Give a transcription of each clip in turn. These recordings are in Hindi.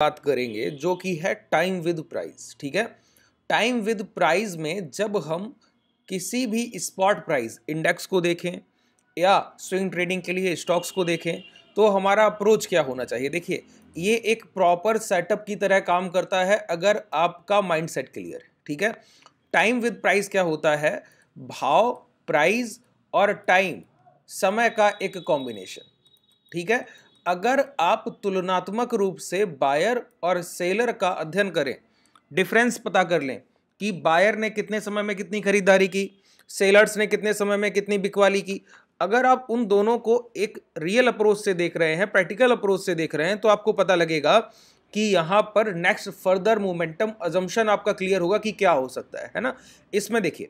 बात करेंगे जो कि है टाइम विद प्राइस ठीक है टाइम विद प्राइस में जब हम किसी भी स्पॉट प्राइस इंडेक्स को देखें या स्विंग ट्रेडिंग के लिए स्टॉक्स को देखें तो हमारा अप्रोच क्या होना चाहिए देखिए ये एक प्रॉपर सेटअप की तरह काम करता है अगर आपका माइंडसेट क्लियर है ठीक है टाइम विद प्राइस क्या होता है भाव प्राइस और टाइम समय का एक कॉम्बिनेशन ठीक है अगर आप तुलनात्मक रूप से बायर और सेलर का अध्ययन करें डिफरेंस पता कर लें कि बायर ने कितने समय में कितनी खरीदारी की सेलर्स ने कितने समय में कितनी बिकवाली की अगर आप उन दोनों को एक रियल अप्रोच से देख रहे हैं प्रैक्टिकल अप्रोच से देख रहे हैं तो आपको पता लगेगा कि यहाँ पर नेक्स्ट फर्दर मोमेंटम अजम्पन आपका क्लियर होगा कि क्या हो सकता है है ना इसमें देखिए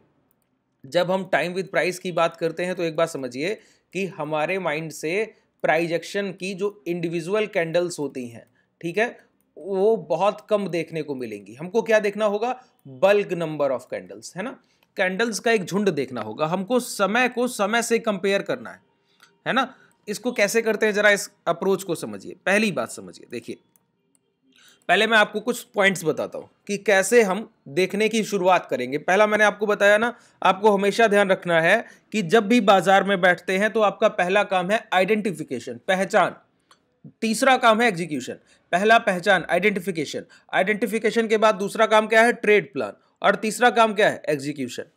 जब हम टाइम विद प्राइस की बात करते हैं तो एक बात समझिए कि हमारे माइंड से प्राइजेक्शन की जो इंडिविजुअल कैंडल्स होती हैं ठीक है वो बहुत कम देखने को मिलेंगी हमको क्या देखना होगा बल्क नंबर ऑफ कैंडल्स है ना कैंडल्स का एक झुंड देखना होगा हमको समय को समय से कंपेयर करना है है ना इसको कैसे करते हैं जरा इस अप्रोच को समझिए पहली बात समझिए देखिए पहले मैं आपको कुछ पॉइंट्स बताता हूँ कि कैसे हम देखने की शुरुआत करेंगे पहला मैंने आपको बताया ना आपको हमेशा ध्यान रखना है कि जब भी बाजार में बैठते हैं तो आपका पहला काम है आइडेंटिफिकेशन पहचान तीसरा काम है एग्जीक्यूशन पहला पहचान आइडेंटिफिकेशन आइडेंटिफिकेशन के बाद दूसरा काम क्या है ट्रेड प्लान और तीसरा काम क्या है एग्जीक्यूशन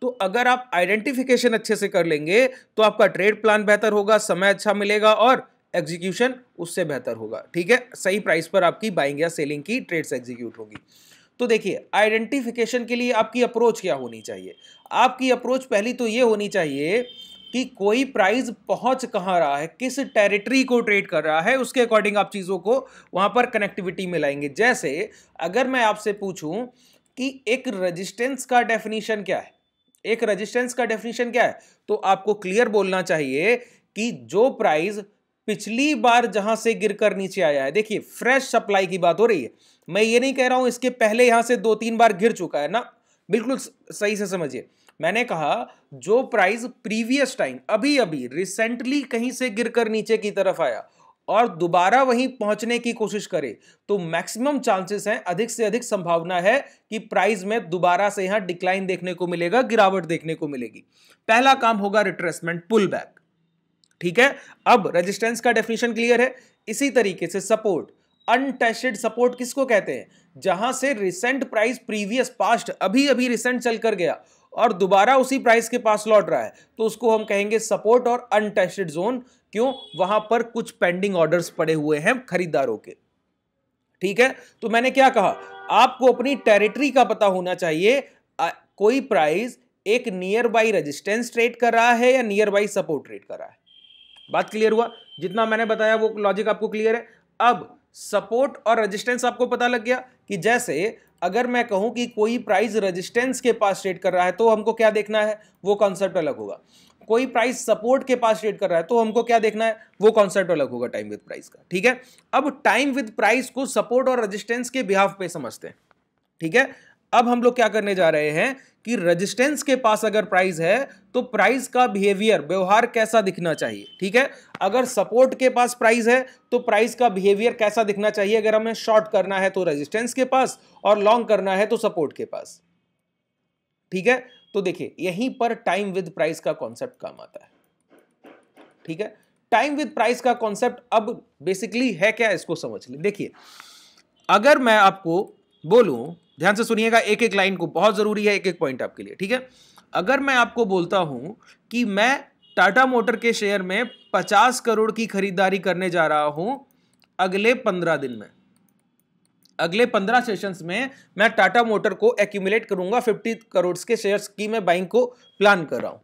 तो अगर आप आइडेंटिफिकेशन अच्छे से कर लेंगे तो आपका ट्रेड प्लान बेहतर होगा समय अच्छा मिलेगा और एग्जीक्यूशन उससे बेहतर होगा ठीक है सही प्राइस पर आपकी बाइंग या सेलिंग की ट्रेड्स एग्जीक्यूट होगी तो देखिए आइडेंटिफिकेशन के लिए आपकी अप्रोच क्या होनी चाहिए आपकी अप्रोच पहली तो ये होनी चाहिए कि कोई प्राइस पहुंच कहाँ रहा है किस टेरिटरी को ट्रेड कर रहा है उसके अकॉर्डिंग आप चीज़ों को वहाँ पर कनेक्टिविटी में लाएंगे जैसे अगर मैं आपसे पूछूं कि एक रजिस्टेंस का डेफिनेशन क्या है एक रजिस्टेंस का डेफिनेशन क्या है तो आपको क्लियर बोलना चाहिए कि जो प्राइस पिछली बार जहां से गिरकर नीचे आया है देखिए फ्रेश सप्लाई की बात हो रही है मैं ये नहीं कह रहा हूं इसके पहले यहां से दो तीन बार गिर चुका है ना बिल्कुल सही से समझिए मैंने कहा जो प्राइस प्रीवियस टाइम अभी अभी रिसेंटली कहीं से गिरकर नीचे की तरफ आया और दोबारा वहीं पहुंचने की कोशिश करे तो मैक्सिमम चांसेस हैं अधिक से अधिक संभावना है कि प्राइस में दोबारा से यहां डिक्लाइन देखने को मिलेगा गिरावट देखने को मिलेगी पहला काम होगा रिट्रेसमेंट पुल बैक ठीक है अब रेजिस्टेंस का डेफिनेशन क्लियर है इसी तरीके से सपोर्ट अनटेस्टेड सपोर्ट किसको कहते हैं जहां से रिसेंट प्राइस प्रीवियस पास्ट अभी अभी रिसेंट चल कर गया और दोबारा उसी प्राइस के पास लौट रहा है तो उसको हम कहेंगे सपोर्ट और अनटेस्टेड जोन क्यों वहां पर कुछ पेंडिंग ऑर्डर्स पड़े हुए हैं खरीदारों के ठीक है तो मैंने क्या कहा आपको अपनी टेरिटरी का पता होना चाहिए आ, कोई प्राइस एक नियर बाई रजिस्टेंस ट्रेड कर रहा है या नियर बाई सपोर्ट ट्रेड कर रहा है बात क्लियर हुआ जितना मैंने बताया वो लॉजिक आपको क्लियर है अब सपोर्ट और रेजिस्टेंस आपको पता लग गया कि जैसे अगर मैं कहूं कि कोई प्राइस रेजिस्टेंस के पास ट्रेड कर रहा है तो हमको क्या देखना है वो कॉन्सेप्ट अलग होगा कोई प्राइस सपोर्ट के पास ट्रेड कर रहा है तो हमको क्या देखना है वो कॉन्सेप्ट अलग होगा टाइम विद प्राइस का ठीक है अब टाइम विद प्राइस को सपोर्ट और रजिस्टेंस के बिहाफ पे समझते हैं ठीक है अब हम लोग क्या करने जा रहे हैं कि रेजिस्टेंस के पास अगर प्राइस है तो प्राइस का बिहेवियर व्यवहार कैसा दिखना चाहिए ठीक है अगर सपोर्ट के पास प्राइस है तो प्राइस का बिहेवियर कैसा दिखना चाहिए अगर हमें शॉर्ट करना है तो रेजिस्टेंस के पास और लॉन्ग करना है तो सपोर्ट के पास ठीक है तो देखिए यहीं पर टाइम विद प्राइस का कॉन्सेप्ट काम आता है ठीक है टाइम विद प्राइस का कॉन्सेप्ट अब बेसिकली है क्या इसको समझ ले देखिए अगर मैं आपको बोलूं ध्यान से सुनिएगा एक एक लाइन को बहुत ज़रूरी है एक एक पॉइंट आपके लिए ठीक है अगर मैं आपको बोलता हूं कि मैं टाटा मोटर के शेयर में पचास करोड़ की खरीदारी करने जा रहा हूं अगले पंद्रह दिन में अगले पंद्रह सेशंस में मैं टाटा मोटर को एक्यूमुलेट करूंगा फिफ्टी करोड़ के शेयर्स की मैं बाइंग को प्लान कर रहा हूं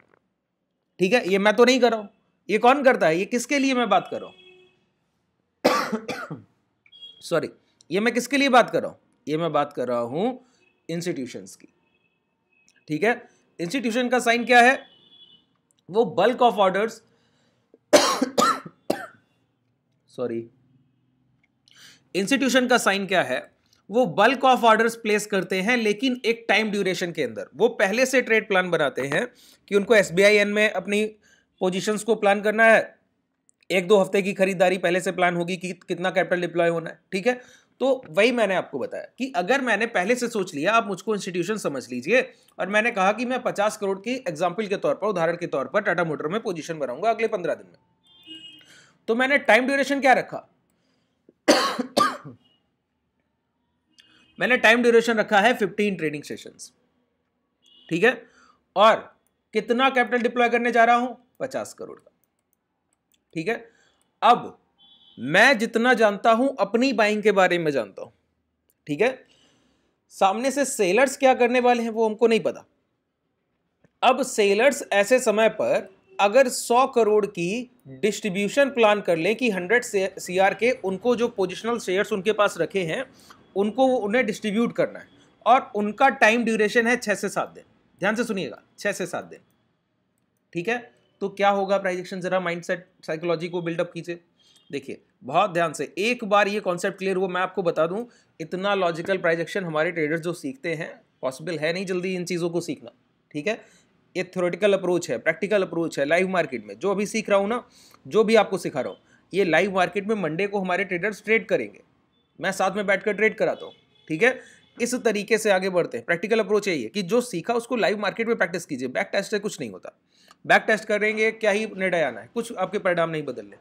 ठीक है ये मैं तो नहीं कर रहा हूं ये कौन करता है ये किसके लिए मैं बात कर रहा हूं सॉरी ये मैं किसके लिए बात कर रहा हूं ये मैं बात कर रहा हूं इंस्टीट्यूशंस की ठीक है इंस्टीट्यूशन का साइन क्या है वो bulk of orders sorry institution का साइन क्या है वो बल्क ऑफ ऑर्डर्स प्लेस करते हैं लेकिन एक टाइम ड्यूरेशन के अंदर वो पहले से ट्रेड प्लान बनाते हैं कि उनको एस में अपनी पोजिशन को प्लान करना है एक दो हफ्ते की खरीदारी पहले से प्लान होगी कि कितना कैपिटल डिप्लॉय होना है ठीक है तो वही मैंने आपको बताया कि अगर मैंने पहले से सोच लिया आप मुझको इंस्टीट्यूशन समझ लीजिए और मैंने कहा कि मैं पचास करोड़ की एग्जाम्पल के तौर पर उदाहरण के तौर पर टाटा मोटर में पोजिशन बनाऊंगा अगले पंद्रह दिन में तो मैंने टाइम ड्यूरेशन क्या रखा मैंने टाइम ड्यूरेशन रखा है फिफ्टीन ट्रेनिंग सेशंस ठीक है और कितना कैपिटल डिप्लॉय करने जा रहा हूं पचास करोड़ का ठीक है अब मैं जितना जानता हूं अपनी बाइंग के बारे में जानता हूं ठीक है सामने से सेलर्स क्या करने वाले हैं वो हमको नहीं पता अब सेलर्स ऐसे समय पर अगर 100 करोड़ की डिस्ट्रीब्यूशन प्लान कर लें कि 100 सीआर के उनको जो पोजिशनल शेयर्स उनके पास रखे हैं उनको उन्हें डिस्ट्रीब्यूट करना है और उनका टाइम ड्यूरेशन है छः से सात दिन ध्यान से सुनिएगा छः से सात दिन ठीक है तो क्या होगा प्राइजेक्शन ज़रा सेट साइकोलॉजी को बिल्डअप कीजिए देखिए बहुत ध्यान से एक बार ये कॉन्सेप्ट क्लियर हुआ मैं आपको बता दूं इतना लॉजिकल प्राइजेक्शन हमारे ट्रेडर्स जो सीखते हैं पॉसिबल है नहीं जल्दी इन चीज़ों को सीखना ठीक है ये थ्योरेटिकल अप्रोच है प्रैक्टिकल अप्रोच है लाइव मार्केट में जो अभी सीख रहा हूँ ना जो भी आपको सिखा रहा हूँ ये लाइव मार्केट में मंडे को हमारे ट्रेडर्स ट्रेड करेंगे मैं साथ में बैठकर ट्रेड कराता हूँ ठीक है इस तरीके से आगे बढ़ते हैं प्रैक्टिकल अप्रोच यही है कि जो सीखा उसको लाइव मार्केट में प्रैक्टिस कीजिए बैक टेस्ट से कुछ नहीं होता बैक टेस्ट करेंगे क्या ही निर्णय आना है कुछ आपके परिणाम नहीं बदलने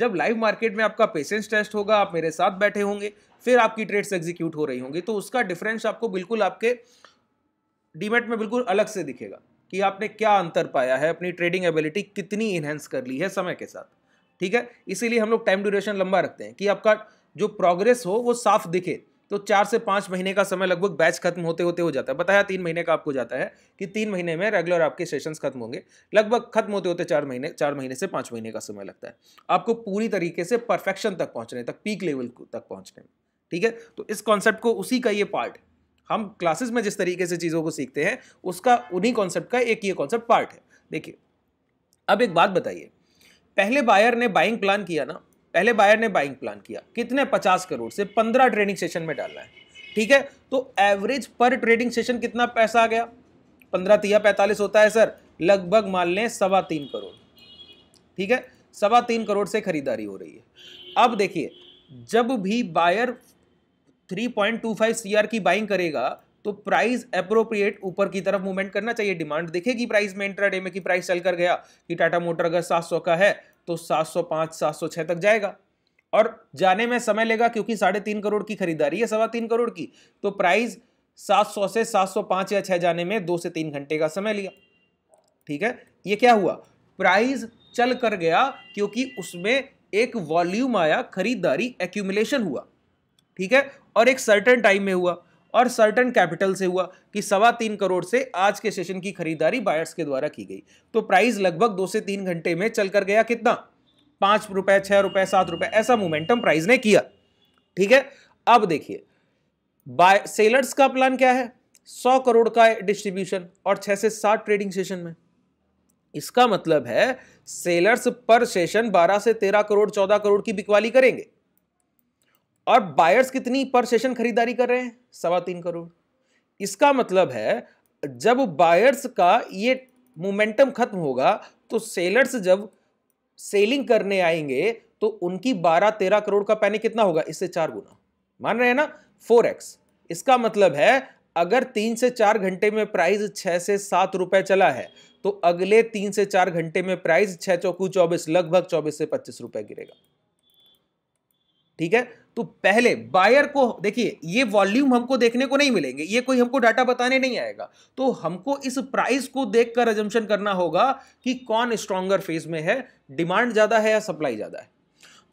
जब लाइव मार्केट में आपका पेशेंस टेस्ट होगा आप मेरे साथ बैठे होंगे फिर आपकी ट्रेड्स एग्जीक्यूट हो रही होंगी तो उसका डिफरेंस आपको बिल्कुल आपके डीमेट में बिल्कुल अलग से दिखेगा कि आपने क्या अंतर पाया है अपनी ट्रेडिंग एबिलिटी कितनी इन्हेंस कर ली है समय के साथ ठीक है इसीलिए हम लोग टाइम ड्यूरेशन लंबा रखते हैं कि आपका जो प्रोग्रेस हो वो साफ दिखे तो चार से पाँच महीने का समय लगभग बैच खत्म होते होते हो जाता है बताया तीन महीने का आपको जाता है कि तीन महीने में रेगुलर आपके सेशंस खत्म होंगे लगभग खत्म होते होते चार महीने चार महीने से पाँच महीने का समय लगता है आपको पूरी तरीके से परफेक्शन तक पहुँचने तक पीक लेवल तक पहुँचने में ठीक है तो इस कॉन्सेप्ट को उसी का ये पार्ट हम क्लासेस में जिस तरीके से चीज़ों को सीखते हैं उसका उन्हीं कॉन्सेप्ट का एक ये कॉन्सेप्ट पार्ट है देखिए अब एक बात बताइए पहले बायर ने बाइंग प्लान किया ना पहले बायर ने बाइंग प्लान किया कितने पचास करोड़ से पंद्रह ट्रेडिंग सेशन में डालना है ठीक है तो एवरेज पर ट्रेडिंग सेशन कितना पैसा आ गया पंद्रह तिया पैंतालीस होता है सर लगभग मान लें सवा तीन करोड़ ठीक है सवा तीन करोड़ से खरीदारी हो रही है अब देखिए जब भी बायर 3.25 सीआर की बाइंग करेगा तो प्राइस अप्रोप्रिएट ऊपर की तरफ मूवमेंट करना चाहिए डिमांड देखेगी प्राइस में इंट्राडे में कि प्राइस चल कर गया कि टाटा मोटर अगर 700 का है तो 705 706 तक जाएगा और जाने में समय लेगा क्योंकि साढ़े तीन करोड़ की खरीदारी है सवा तीन करोड़ की तो प्राइस 700 से 705 या 6 जाने में दो से तीन घंटे का समय लिया ठीक है ये क्या हुआ प्राइस चल कर गया क्योंकि उसमें एक वॉल्यूम आया खरीदारी एक्यूमुलेशन हुआ ठीक है और एक सर्टन टाइम में हुआ और सर्टन कैपिटल से हुआ कि सवा तीन करोड़ से आज के सेशन की खरीदारी बायर्स के द्वारा की गई तो प्राइस लगभग दो से तीन घंटे में चल कर गया कितना पांच रुपए छह रुपए सात रुपए ऐसा मोमेंटम प्राइस ने किया ठीक है अब देखिए बाय सेलर्स का प्लान क्या है सौ करोड़ का डिस्ट्रीब्यूशन और छह से सात ट्रेडिंग सेशन में इसका मतलब है सेलर्स पर सेशन 12 से 13 करोड़ 14 करोड़ की बिकवाली करेंगे और बायर्स कितनी पर सेशन खरीदारी कर रहे हैं सवा तीन करोड़ इसका मतलब है जब बायर्स का ये मोमेंटम खत्म होगा तो सेलर्स जब सेलिंग करने आएंगे तो उनकी 12 तेरह करोड़ का पैनिक कितना होगा इससे चार गुना मान रहे हैं ना फोर एक्स इसका मतलब है अगर तीन से चार घंटे में प्राइस छः से सात रुपए चला है तो अगले तीन से चार घंटे में प्राइस छः चौकू चौबीस लगभग चौबीस से पच्चीस रुपए गिरेगा ठीक है तो पहले बायर को देखिए ये वॉल्यूम हमको देखने को नहीं मिलेंगे ये कोई हमको डाटा बताने नहीं आएगा तो हमको इस प्राइस को देखकर एजम्पन करना होगा कि कौन स्ट्रॉन्गर फेज में है डिमांड ज़्यादा है या सप्लाई ज़्यादा है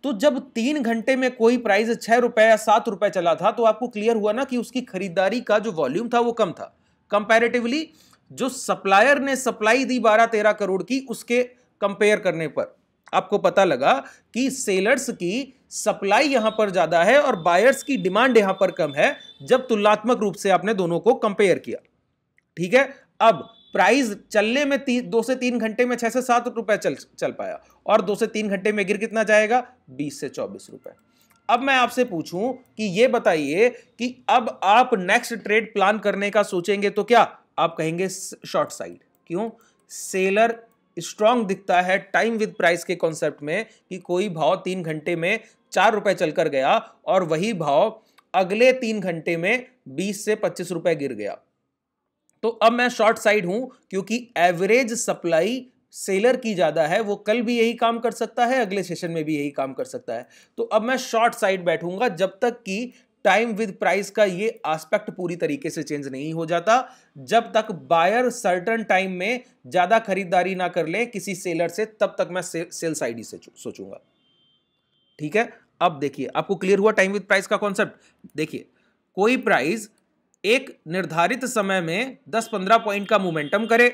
तो जब तीन घंटे में कोई प्राइस छह रुपए या सात रुपए चला था तो आपको क्लियर हुआ ना कि उसकी खरीदारी का जो वॉल्यूम था वो कम था कंपेरेटिवली जो सप्लायर ने सप्लाई दी बारह तेरह करोड़ की उसके कंपेयर करने पर आपको पता लगा कि सेलर्स की सप्लाई यहां पर ज्यादा है और बायर्स की डिमांड यहां पर कम है जब तुलनात्मक रूप से आपने दोनों को कंपेयर किया ठीक है अब प्राइस चलने में ती, दो से तीन घंटे में छह से सात रुपए चल चल पाया और दो से तीन घंटे में गिर कितना जाएगा बीस से चौबीस रुपए अब मैं आपसे पूछूं कि ये बताइए कि अब आप नेक्स्ट ट्रेड प्लान करने का सोचेंगे तो क्या आप कहेंगे शॉर्ट साइड क्यों सेलर स्ट्रांग दिखता है टाइम विद प्राइस के कॉन्सेप्ट में कि कोई भाव तीन घंटे में चार रुपए चल कर गया और वही भाव अगले तीन घंटे में बीस से पच्चीस रुपए गिर गया तो अब मैं शॉर्ट साइड हूं क्योंकि एवरेज सप्लाई सेलर की ज़्यादा है वो कल भी यही काम कर सकता है अगले सेशन में भी यही काम कर सकता है तो अब मैं शॉर्ट साइड बैठूंगा जब तक कि टाइम विद प्राइस का ये एस्पेक्ट पूरी तरीके से चेंज नहीं हो जाता जब तक बायर सर्टन टाइम में ज़्यादा खरीदारी ना कर ले किसी सेलर से तब तक मैं सेल्स आईडी से सोचूंगा ठीक है अब देखिए आपको क्लियर हुआ टाइम विद प्राइस का कॉन्सेप्ट देखिए कोई प्राइस एक निर्धारित समय में 10-15 पॉइंट का मोमेंटम करे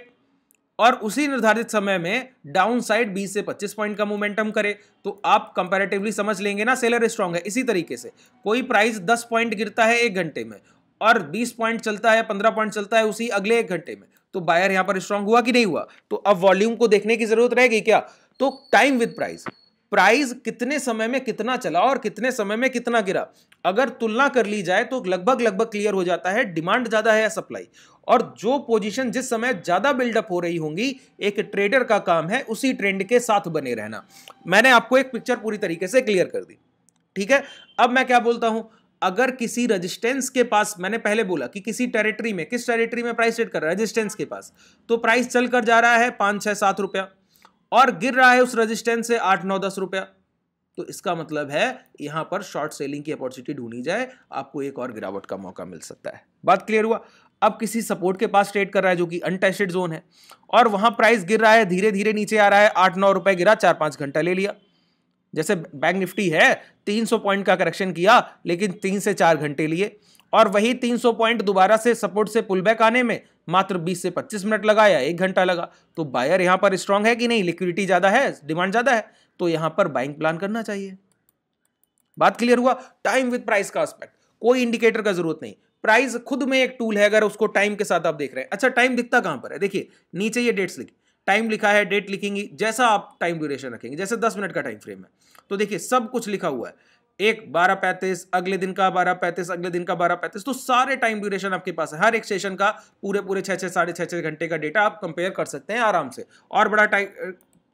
और उसी निर्धारित समय में डाउन साइड बीस से 25 पॉइंट का मोमेंटम करे तो आप कंपैरेटिवली समझ लेंगे ना सेलर स्ट्रांग है इसी तरीके से कोई प्राइस 10 पॉइंट गिरता है एक घंटे में और 20 पॉइंट चलता है 15 पॉइंट चलता है उसी अगले एक घंटे में तो बायर यहां पर स्ट्रांग हुआ कि नहीं हुआ तो अब वॉल्यूम को देखने की जरूरत रहेगी क्या तो टाइम विद प्राइस प्राइस कितने समय में कितना चला और कितने समय में कितना गिरा अगर तुलना कर ली जाए तो लगभग लगभग क्लियर हो जाता है डिमांड ज़्यादा है या सप्लाई और जो पोजीशन जिस समय ज़्यादा बिल्डअप हो रही होंगी एक ट्रेडर का काम है उसी ट्रेंड के साथ बने रहना मैंने आपको एक पिक्चर पूरी तरीके से क्लियर कर दी ठीक है अब मैं क्या बोलता हूं अगर किसी रेजिस्टेंस के पास मैंने पहले बोला कि किसी टेरिटरी में किस टेरिटरी में प्राइस ट्रेड कर रहा है रजिस्टेंस के पास तो प्राइस चल कर जा रहा है पांच छह सात रुपया और गिर रहा है उस रजिस्टेंस से आठ नौ दस रुपया तो इसका मतलब है यहां पर शॉर्ट सेलिंग की अपॉर्चुनिटी ढूंढी जाए आपको एक और गिरावट का मौका मिल सकता है बात क्लियर हुआ अब किसी सपोर्ट के पास ट्रेड कर रहा है जो कि अनटेस्टेड जोन है और वहां प्राइस गिर रहा है धीरे धीरे नीचे आ रहा है आठ नौ रुपए गिरा चार पांच घंटा ले लिया जैसे बैंक निफ्टी है 300 पॉइंट का करेक्शन किया लेकिन तीन से चार घंटे लिए और वही 300 पॉइंट दोबारा से सपोर्ट से पुल बैक आने में मात्र 20 से 25 मिनट लगा या एक घंटा लगा तो बायर यहां पर स्ट्रांग है कि नहीं लिक्विडिटी ज्यादा है डिमांड ज्यादा है तो यहां पर बाइंग प्लान करना चाहिए बात क्लियर हुआ टाइम विद प्राइस का एस्पेक्ट कोई इंडिकेटर का जरूरत नहीं प्राइस खुद में एक टूल है अगर उसको टाइम के साथ आप देख रहे हैं अच्छा टाइम दिखता कहां पर है देखिए नीचे ये डेट्स लिखी टाइम लिखा है डेट लिखेंगी जैसा आप टाइम ड्यूरेशन रखेंगे जैसे दस मिनट का टाइम फ्रेम है तो देखिए सब कुछ लिखा हुआ है एक बारह पैंतीस अगले दिन का बारह पैंतीस अगले दिन का बारह पैंतीस तो सारे टाइम ड्यूरेशन आपके पास है हर एक सेशन का पूरे पूरे छः छः साढ़े छः छः घंटे का डेटा आप कंपेयर कर सकते हैं आराम से और बड़ा टाइम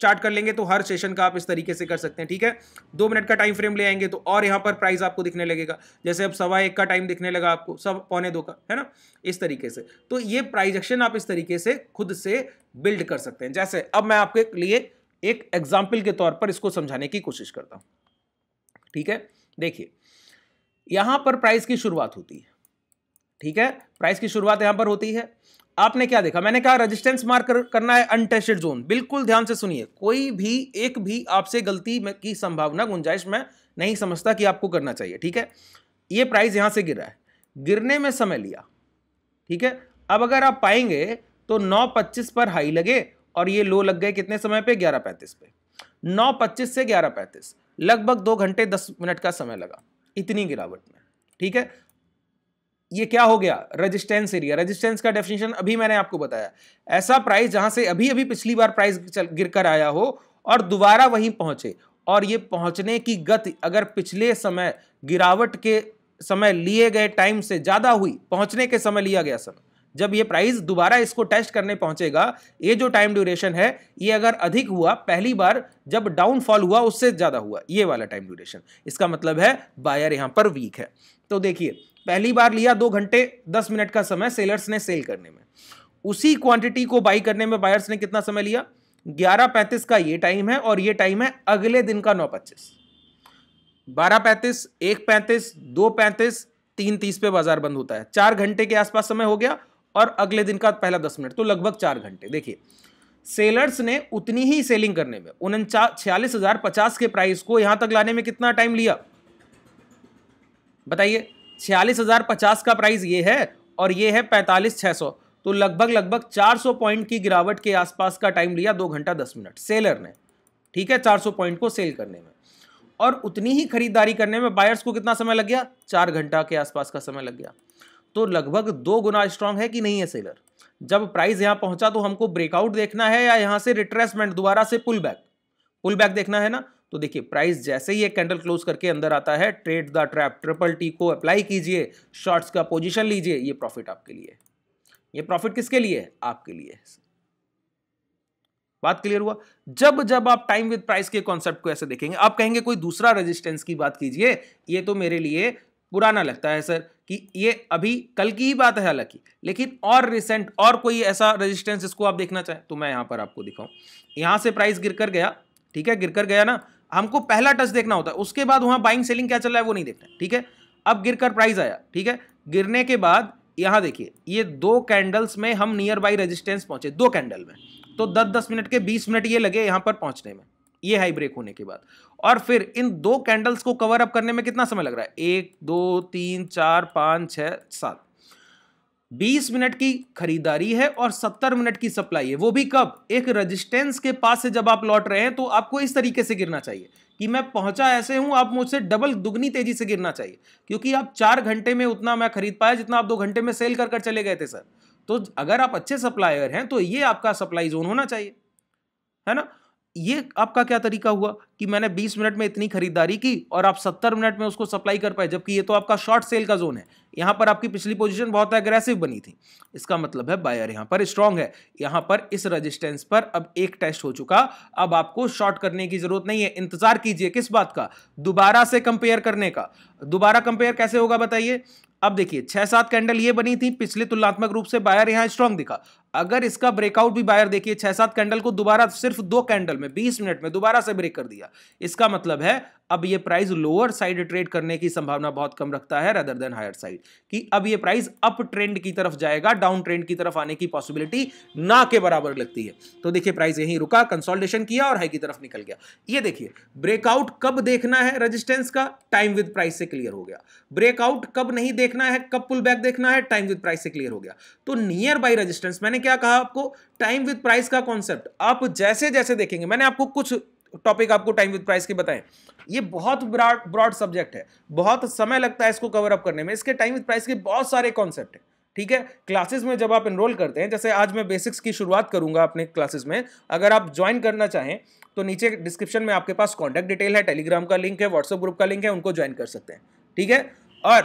चार्ट कर लेंगे तो हर सेशन का आप इस तरीके से कर सकते हैं ठीक है दो मिनट का टाइम फ्रेम ले आएंगे तो और यहाँ पर प्राइस आपको दिखने लगेगा जैसे अब सवा एक का टाइम दिखने लगा आपको सब पौने दो का है ना इस तरीके से तो ये प्राइजेक्शन एक्शन आप इस तरीके से खुद से बिल्ड कर सकते हैं जैसे अब मैं आपके लिए एक एग्जाम्पल के तौर पर इसको समझाने की कोशिश करता हूँ ठीक है देखिए यहाँ पर प्राइस की शुरुआत होती है ठीक है प्राइस की शुरुआत यहां पर होती है आपने क्या देखा मैंने कहा रेजिस्टेंस मार्क कर, करना है अनटेस्टेड जोन बिल्कुल ध्यान से सुनिए कोई भी एक भी आपसे गलती में की संभावना गुंजाइश में नहीं समझता कि आपको करना चाहिए ठीक है ये प्राइस यहां से गिरा है गिरने में समय लिया ठीक है अब अगर आप पाएंगे तो 9.25 पर हाई लगे और ये लो लग गए कितने समय पे 11.35 पे 9.25 से 11.35 लगभग दो घंटे दस मिनट का समय लगा इतनी गिरावट में ठीक है ये क्या हो गया रेजिस्टेंस एरिया रेजिस्टेंस का डेफिनेशन अभी मैंने आपको बताया ऐसा प्राइस जहां से अभी अभी पिछली बार प्राइस गिर कर आया हो और दोबारा वहीं पहुंचे और ये पहुंचने की गति अगर पिछले समय गिरावट के समय लिए गए टाइम से ज़्यादा हुई पहुंचने के समय लिया गया सर जब ये प्राइस दोबारा इसको टेस्ट करने पहुंचेगा ये जो टाइम ड्यूरेशन है ये अगर अधिक हुआ पहली बार जब डाउनफॉल हुआ उससे ज़्यादा हुआ ये वाला टाइम ड्यूरेशन इसका मतलब है बायर यहां पर वीक है तो देखिए पहली बार लिया दो घंटे दस मिनट का समय सेलर्स ने सेल करने में उसी क्वांटिटी को बाई करने में बायर्स ने कितना समय लिया ग्यारह पैंतीस का ये टाइम है और ये टाइम है अगले दिन का नौ पच्चीस बारह पैंतीस एक पैंतीस दो पैंतीस तीन तीस पे बाजार बंद होता है चार घंटे के आसपास समय हो गया और अगले दिन का पहला दस मिनट तो लगभग चार घंटे देखिए सेलर्स ने उतनी ही सेलिंग करने में उनचा छियालीस हजार पचास के प्राइस को यहां तक लाने में कितना टाइम लिया बताइए छियालीस हज़ार पचास का प्राइस ये है और ये है पैंतालीस छह सौ तो लगभग लगभग 400 पॉइंट की गिरावट के आसपास का टाइम लिया दो घंटा दस मिनट सेलर ने ठीक है 400 पॉइंट को सेल करने में और उतनी ही खरीदारी करने में बायर्स को कितना समय लग गया चार घंटा के आसपास का समय लग गया तो लगभग दो गुना स्ट्रांग है कि नहीं है सेलर जब प्राइस यहाँ पहुंचा तो हमको ब्रेकआउट देखना है या यहाँ से रिट्रेसमेंट दोबारा से पुल बैक पुल बैक देखना है ना तो देखिए प्राइस जैसे ही एक कैंडल क्लोज करके अंदर आता है trade the trap triple T को अप्लाई कीजिए शॉर्ट्स का पोजीशन लीजिए ये प्रॉफिट आपके लिए ये प्रॉफिट किसके लिए आपके लिए बात क्लियर हुआ जब जब आप टाइम विद प्राइस के कॉन्सेप्ट को ऐसे देखेंगे आप कहेंगे कोई दूसरा रेजिस्टेंस की बात कीजिए ये तो मेरे लिए पुराना लगता है सर कि ये अभी कल की ही बात है हालांकि लेकिन और रिसेंट और कोई ऐसा रेजिस्टेंस इसको आप देखना चाहें तो मैं यहां पर आपको दिखाऊं यहां से प्राइस गिरकर गया ठीक है गिरकर गया ना हमको पहला टच देखना होता है उसके बाद वहां बाइंग सेलिंग क्या चल रहा है वो नहीं देखना ठीक है अब गिर कर प्राइस आया ठीक है गिरने के बाद यहां देखिए ये दो कैंडल्स में हम नियर बाई रेजिस्टेंस पहुंचे दो कैंडल में तो दस दस मिनट के बीस मिनट ये लगे यहां पर पहुंचने में ये हाई ब्रेक होने के बाद और फिर इन दो कैंडल्स को कवर अप करने में कितना समय लग रहा है एक दो तीन चार पांच छह सात 20 मिनट की खरीदारी है और 70 मिनट की सप्लाई है वो भी कब एक रेजिस्टेंस के पास से जब आप लौट रहे हैं तो आपको इस तरीके से गिरना चाहिए कि मैं पहुंचा ऐसे हूं आप मुझसे डबल दुगनी तेजी से गिरना चाहिए क्योंकि आप चार घंटे में उतना मैं खरीद पाया जितना आप दो घंटे में सेल कर कर चले गए थे सर तो अगर आप अच्छे सप्लायर हैं तो ये आपका सप्लाई जोन होना चाहिए है ना ये आपका क्या तरीका हुआ कि मैंने 20 मिनट में इतनी खरीदारी की और आप 70 मिनट में उसको सप्लाई कर पाए जबकि ये तो आपका शॉर्ट सेल का जोन है यहां पर आपकी पिछली पोजीशन बहुत एग्रेसिव बनी थी इसका मतलब है बायर यहां पर स्ट्रांग है यहां पर इस रेजिस्टेंस पर अब एक टेस्ट हो चुका अब आपको शॉर्ट करने की जरूरत नहीं है इंतजार कीजिए किस बात का दोबारा से कंपेयर करने का दोबारा कंपेयर कैसे होगा बताइए अब देखिए छह सात कैंडल ये बनी थी पिछले तुलनात्मक रूप से बायर यहां स्ट्रांग दिखा अगर इसका ब्रेकआउट भी बायर देखिए छह सात कैंडल को दोबारा सिर्फ दो कैंडल में बीस मिनट में दोबारा से ब्रेक कर दिया इसका मतलब है अब ये प्राइस लोअर साइड ट्रेड करने की संभावना बहुत कम रखता है रदर देन हायर साइड कि अब ये प्राइस अप ट्रेंड की तरफ जाएगा डाउन ट्रेंड की तरफ आने की पॉसिबिलिटी ना के बराबर लगती है तो देखिए प्राइस यहीं रुका कंसोलिडेशन किया और हाई की तरफ निकल गया ये देखिए ब्रेकआउट कब देखना है रजिस्टेंस का टाइम विद प्राइस से क्लियर हो गया ब्रेकआउट कब नहीं देखना है कब पुल बैक देखना है टाइम विद प्राइस से क्लियर हो गया तो नियर बाई रजिस्टेंस मैंने क्या कहा आपको टाइम विद प्राइस का कॉन्सेप्ट आप जैसे जैसे देखेंगे मैंने आपको कुछ टॉपिक आपको टाइम विद प्राइस के बताएं ये बहुत ब्रॉड ब्रॉड सब्जेक्ट है बहुत समय लगता है इसको कवर अप करने में इसके टाइम विद प्राइस के बहुत सारे कॉन्सेप्ट हैं ठीक है क्लासेस में जब आप इनरोल करते हैं जैसे आज मैं बेसिक्स की शुरुआत करूंगा अपने क्लासेस में अगर आप ज्वाइन करना चाहें तो नीचे डिस्क्रिप्शन में आपके पास कॉन्टैक्ट डिटेल है टेलीग्राम का लिंक है व्हाट्सएप ग्रुप का लिंक है उनको ज्वाइन कर सकते हैं ठीक है और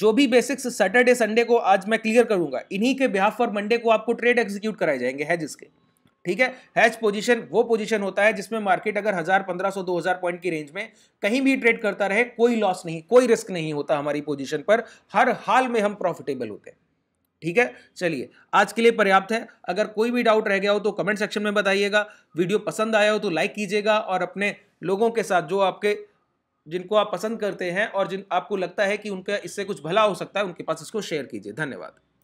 जो भी बेसिक्स सैटरडे संडे को आज मैं क्लियर करूंगा इन्हीं के बिहाफ पर मंडे को आपको ट्रेड एग्जीक्यूट कराए जाएंगे हैज इसके ठीक है हैज पोजीशन वो पोजीशन होता है जिसमें मार्केट अगर हजार पंद्रह सौ दो हजार पॉइंट की रेंज में कहीं भी ट्रेड करता रहे कोई लॉस नहीं कोई रिस्क नहीं होता हमारी पोजिशन पर हर हाल में हम प्रॉफिटेबल होते हैं ठीक है चलिए आज के लिए पर्याप्त है अगर कोई भी डाउट रह गया हो तो कमेंट सेक्शन में बताइएगा वीडियो पसंद आया हो तो लाइक कीजिएगा और अपने लोगों के साथ जो आपके जिनको आप पसंद करते हैं और जिन आपको लगता है कि उनका इससे कुछ भला हो सकता है उनके पास इसको शेयर कीजिए धन्यवाद